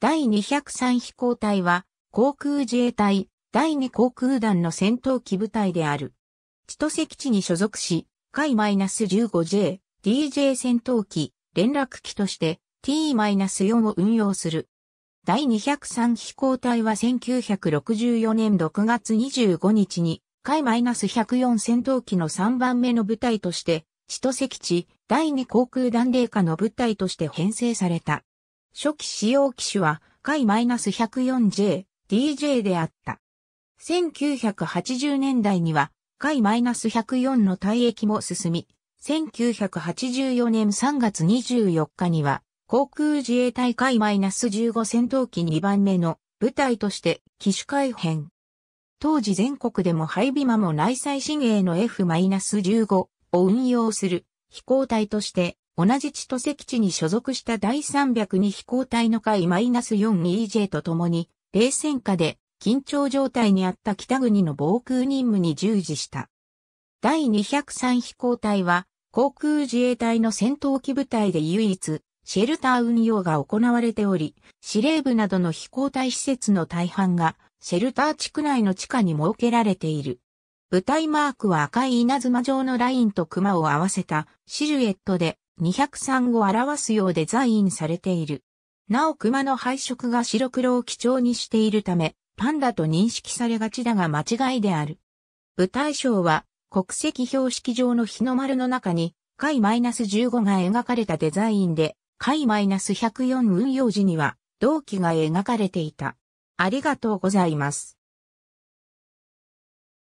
第203飛行隊は、航空自衛隊、第2航空団の戦闘機部隊である。千歳基地に所属し、海 -15J、DJ 戦闘機、連絡機として T-4 を運用する。第203飛行隊は1964年6月25日に、海 -104 戦闘機の3番目の部隊として、千歳基地、第2航空団霊下の部隊として編成された。初期使用機種は、回 -104J、DJ であった。1980年代には、回 -104 の退役も進み、1984年3月24日には、航空自衛隊回 -15 戦闘機2番目の部隊として機種改編。当時全国でも配備間も内い新鋭の F-15 を運用する飛行隊として同じ千歳基地に所属した第302飛行隊の会 -4EJ と共に、冷戦下で緊張状態にあった北国の防空任務に従事した。第203飛行隊は、航空自衛隊の戦闘機部隊で唯一、シェルター運用が行われており、司令部などの飛行隊施設の大半が、シェルター地区内の地下に設けられている。部隊マークは赤い稲妻状のラインと熊を合わせたシルエットで、203を表すようデザインされている。なお熊の配色が白黒を基調にしているため、パンダと認識されがちだが間違いである。舞台賞は、国籍標識上の日の丸の中に、ス -15 が描かれたデザインで、解 -104 運用時には、同期が描かれていた。ありがとうございます。